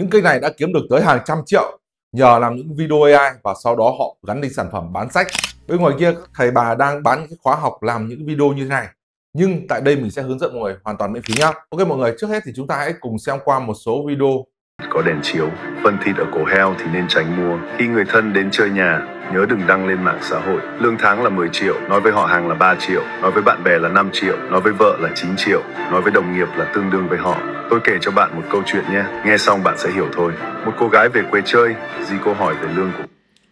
Những kênh này đã kiếm được tới hàng trăm triệu nhờ làm những video AI và sau đó họ gắn đi sản phẩm bán sách. Bên ngoài kia các thầy bà đang bán những khóa học làm những video như thế này. Nhưng tại đây mình sẽ hướng dẫn mọi người hoàn toàn miễn phí nhé. Ok mọi người, trước hết thì chúng ta hãy cùng xem qua một số video có đèn chiếu. Phần thịt ở cổ heo thì nên tránh mua. Khi người thân đến chơi nhà, nhớ đừng đăng lên mạng xã hội. Lương tháng là 10 triệu, nói với họ hàng là 3 triệu, nói với bạn bè là 5 triệu, nói với vợ là 9 triệu, nói với đồng nghiệp là tương đương với họ. Tôi kể cho bạn một câu chuyện nhé, nghe xong bạn sẽ hiểu thôi. Một cô gái về quê chơi, gì cô hỏi về lương của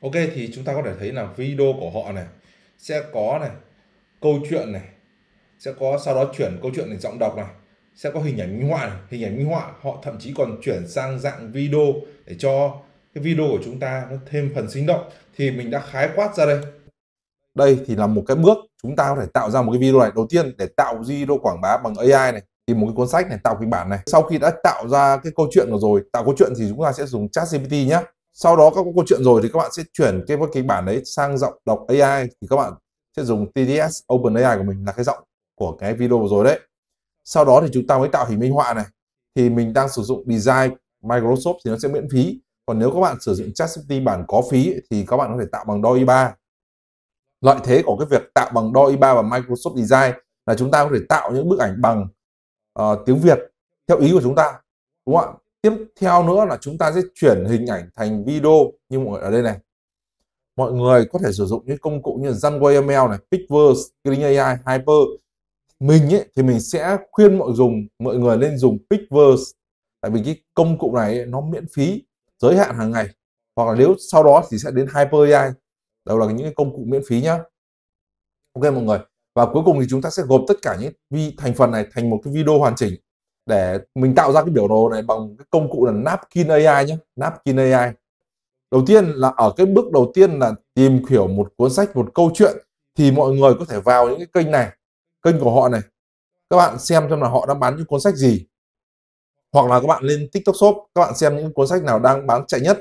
Ok thì chúng ta có thể thấy là video của họ này sẽ có này câu chuyện này sẽ có sau đó chuyển câu chuyện thành giọng đọc này sẽ có hình ảnh minh họa hình ảnh minh họa họ thậm chí còn chuyển sang dạng video để cho cái video của chúng ta nó thêm phần sinh động thì mình đã khái quát ra đây đây thì là một cái bước chúng ta có thể tạo ra một cái video này đầu tiên để tạo video quảng bá bằng AI này thì một cái cuốn sách này tạo kịch bản này sau khi đã tạo ra cái câu chuyện rồi, rồi tạo câu chuyện thì chúng ta sẽ dùng chat GPT nhé sau đó các câu chuyện rồi thì các bạn sẽ chuyển cái kịch bản đấy sang giọng đọc AI thì các bạn sẽ dùng TDS OpenAI của mình là cái giọng của cái video rồi đấy sau đó thì chúng ta mới tạo hình minh họa này thì mình đang sử dụng design Microsoft thì nó sẽ miễn phí còn nếu các bạn sử dụng ChatGPT bản có phí thì các bạn có thể tạo bằng DALL-E 3 lợi thế của cái việc tạo bằng dall 3 và Microsoft Design là chúng ta có thể tạo những bức ảnh bằng uh, tiếng Việt theo ý của chúng ta đúng không ạ tiếp theo nữa là chúng ta sẽ chuyển hình ảnh thành video như mọi người ở đây này mọi người có thể sử dụng những công cụ như Runway ML này, Pictures, Screen AI, Hyper mình ấy, thì mình sẽ khuyên mọi dùng mọi người nên dùng Pickverse tại vì cái công cụ này ấy, nó miễn phí giới hạn hàng ngày hoặc là nếu sau đó thì sẽ đến HyperAI đều là những cái công cụ miễn phí nhá ok mọi người và cuối cùng thì chúng ta sẽ gộp tất cả những vi thành phần này thành một cái video hoàn chỉnh để mình tạo ra cái biểu đồ này bằng cái công cụ là Napkin AI nhé Napkin AI đầu tiên là ở cái bước đầu tiên là tìm hiểu một cuốn sách một câu chuyện thì mọi người có thể vào những cái kênh này kênh của họ này các bạn xem xem là họ đang bán những cuốn sách gì hoặc là các bạn lên tiktok shop các bạn xem những cuốn sách nào đang bán chạy nhất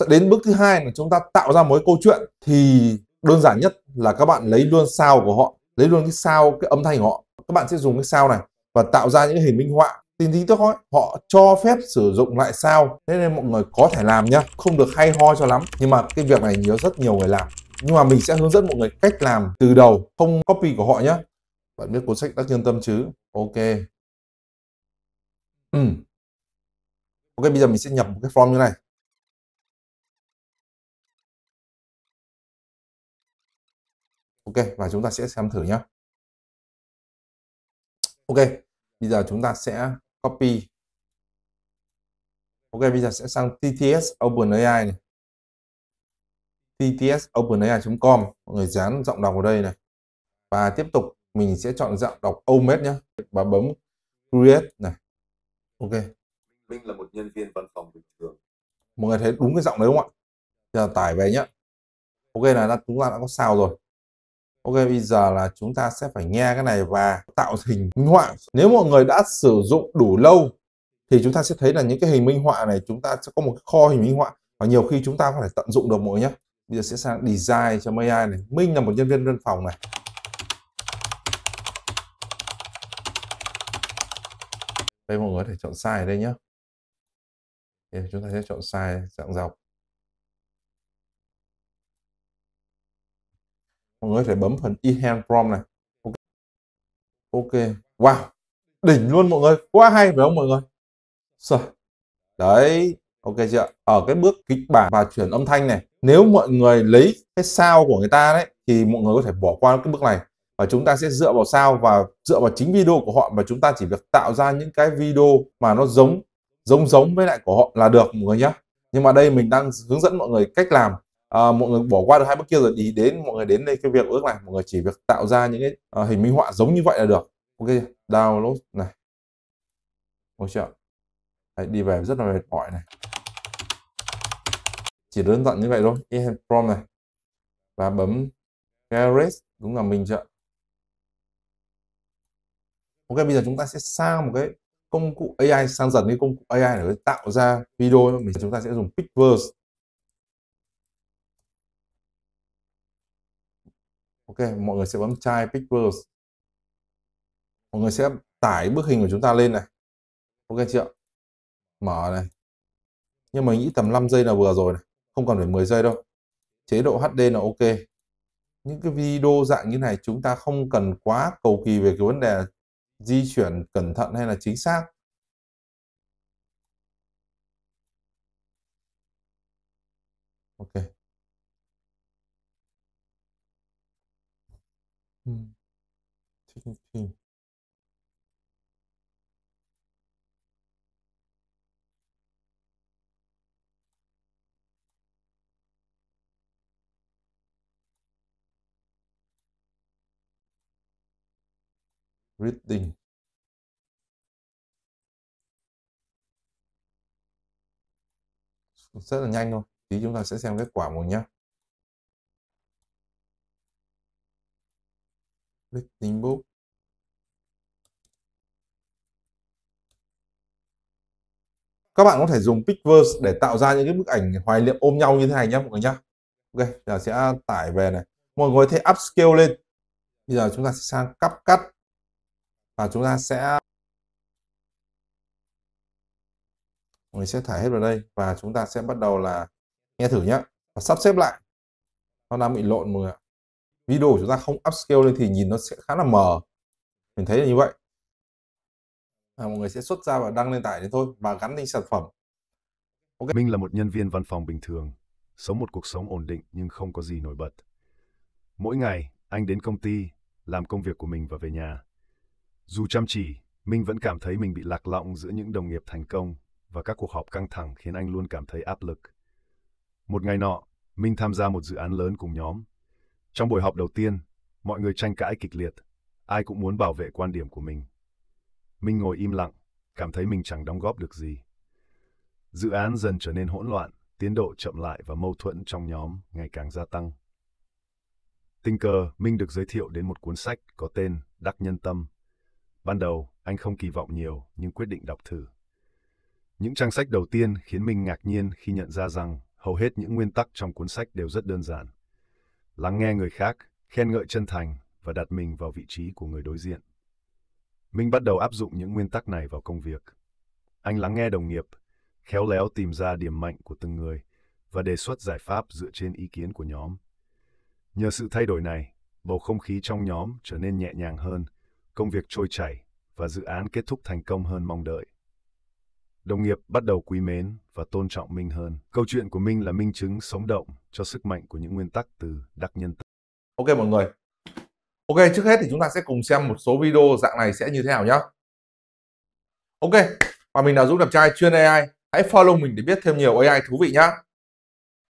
sẽ đến bước thứ hai là chúng ta tạo ra mối câu chuyện thì đơn giản nhất là các bạn lấy luôn sao của họ lấy luôn cái sao cái âm thanh của họ các bạn sẽ dùng cái sao này và tạo ra những hình minh họa tin tiktok ấy, họ cho phép sử dụng lại sao thế nên mọi người có thể làm nhá không được hay ho cho lắm nhưng mà cái việc này nhớ rất nhiều người làm nhưng mà mình sẽ hướng dẫn mọi người cách làm từ đầu không copy của họ nhé bạn biết cuốn sách Đắc Nhân Tâm chứ? Ok. Ừ. Ok, bây giờ mình sẽ nhập một cái form như này. Ok, và chúng ta sẽ xem thử nhé. Ok, bây giờ chúng ta sẽ copy. Ok, bây giờ sẽ sang TTS OpenAI này. TTS OpenAI.com, mọi người dán giọng đọc vào đây này. Và tiếp tục mình sẽ chọn dạng đọc OMED nhé và bấm create này ok Minh là một nhân viên văn phòng bình thường mọi người thấy đúng cái giọng đấy không ạ giờ tải về nhé ok là đã, chúng ta đã có sao rồi ok bây giờ là chúng ta sẽ phải nghe cái này và tạo hình minh họa nếu mọi người đã sử dụng đủ lâu thì chúng ta sẽ thấy là những cái hình minh họa này chúng ta sẽ có một cái kho hình minh họa và nhiều khi chúng ta có thể tận dụng được mọi người nhé bây giờ sẽ sang design cho AI này Minh là một nhân viên văn phòng này đây mọi người có thể chọn size ở đây nhé thì chúng ta sẽ chọn size dạng dọc mọi người phải bấm phần e-hand prompt này ok ok wow đỉnh luôn mọi người quá hay phải không mọi người Sợ. đấy ok chưa ở cái bước kịch bản và chuyển âm thanh này nếu mọi người lấy cái sao của người ta đấy thì mọi người có thể bỏ qua cái bước này và chúng ta sẽ dựa vào sao và dựa vào chính video của họ mà chúng ta chỉ việc tạo ra những cái video mà nó giống giống giống với lại của họ là được mọi người nhé nhưng mà đây mình đang hướng dẫn mọi người cách làm à, mọi người bỏ qua được hai bước kia rồi đi đến mọi người đến đây cái việc ước này mọi người chỉ việc tạo ra những cái à, hình minh họa giống như vậy là được ok download này được chưa Đấy, đi về rất là mệt mỏi này chỉ đơn giản như vậy thôi e prompt này và bấm garage đúng là mình chưa ok bây giờ chúng ta sẽ sang một cái công cụ AI sang dần cái công cụ AI để tạo ra video mình chúng ta sẽ dùng Pictverse ok mọi người sẽ bấm try Pictverse mọi người sẽ tải bức hình của chúng ta lên này ok chưa mở này nhưng mình nghĩ tầm 5 giây là vừa rồi này không cần phải 10 giây đâu chế độ HD là ok những cái video dạng như này chúng ta không cần quá cầu kỳ về cái vấn đề di chuyển cẩn thận hay là chính xác ok hmm. reading rất là nhanh thôi tí chúng ta sẽ xem kết quả một nhé reading book các bạn có thể dùng Pictverse để tạo ra những cái bức ảnh hoài niệm ôm nhau như thế này nhé mọi người nhé ok giờ sẽ tải về này mọi người có thể upscale lên bây giờ chúng ta sẽ sang cắp cắt và chúng ta sẽ mình sẽ thả hết vào đây và chúng ta sẽ bắt đầu là nghe thử nhé và sắp xếp lại nó đang bị lộn mọi người ạ video của chúng ta không upscale lên thì nhìn nó sẽ khá là mờ mình thấy là như vậy à, mọi người sẽ xuất ra và đăng lên tải đấy thôi và gắn lên sản phẩm okay. mình là một nhân viên văn phòng bình thường sống một cuộc sống ổn định nhưng không có gì nổi bật mỗi ngày anh đến công ty làm công việc của mình và về nhà dù chăm chỉ, Minh vẫn cảm thấy mình bị lạc lõng giữa những đồng nghiệp thành công và các cuộc họp căng thẳng khiến anh luôn cảm thấy áp lực. Một ngày nọ, Minh tham gia một dự án lớn cùng nhóm. Trong buổi họp đầu tiên, mọi người tranh cãi kịch liệt, ai cũng muốn bảo vệ quan điểm của mình. Minh ngồi im lặng, cảm thấy mình chẳng đóng góp được gì. Dự án dần trở nên hỗn loạn, tiến độ chậm lại và mâu thuẫn trong nhóm ngày càng gia tăng. Tình cờ, Minh được giới thiệu đến một cuốn sách có tên Đắc Nhân Tâm Ban đầu, anh không kỳ vọng nhiều nhưng quyết định đọc thử. Những trang sách đầu tiên khiến mình ngạc nhiên khi nhận ra rằng hầu hết những nguyên tắc trong cuốn sách đều rất đơn giản. Lắng nghe người khác, khen ngợi chân thành và đặt mình vào vị trí của người đối diện. mình bắt đầu áp dụng những nguyên tắc này vào công việc. Anh lắng nghe đồng nghiệp, khéo léo tìm ra điểm mạnh của từng người và đề xuất giải pháp dựa trên ý kiến của nhóm. Nhờ sự thay đổi này, bầu không khí trong nhóm trở nên nhẹ nhàng hơn công việc trôi chảy và dự án kết thúc thành công hơn mong đợi. Đồng nghiệp bắt đầu quý mến và tôn trọng Minh hơn. Câu chuyện của Minh là minh chứng sống động cho sức mạnh của những nguyên tắc từ đặc nhân tâm. Ok mọi người. Ok, trước hết thì chúng ta sẽ cùng xem một số video dạng này sẽ như thế nào nhé. Ok, và mình là Dũng Đẹp Trai chuyên AI. Hãy follow mình để biết thêm nhiều AI thú vị nhé.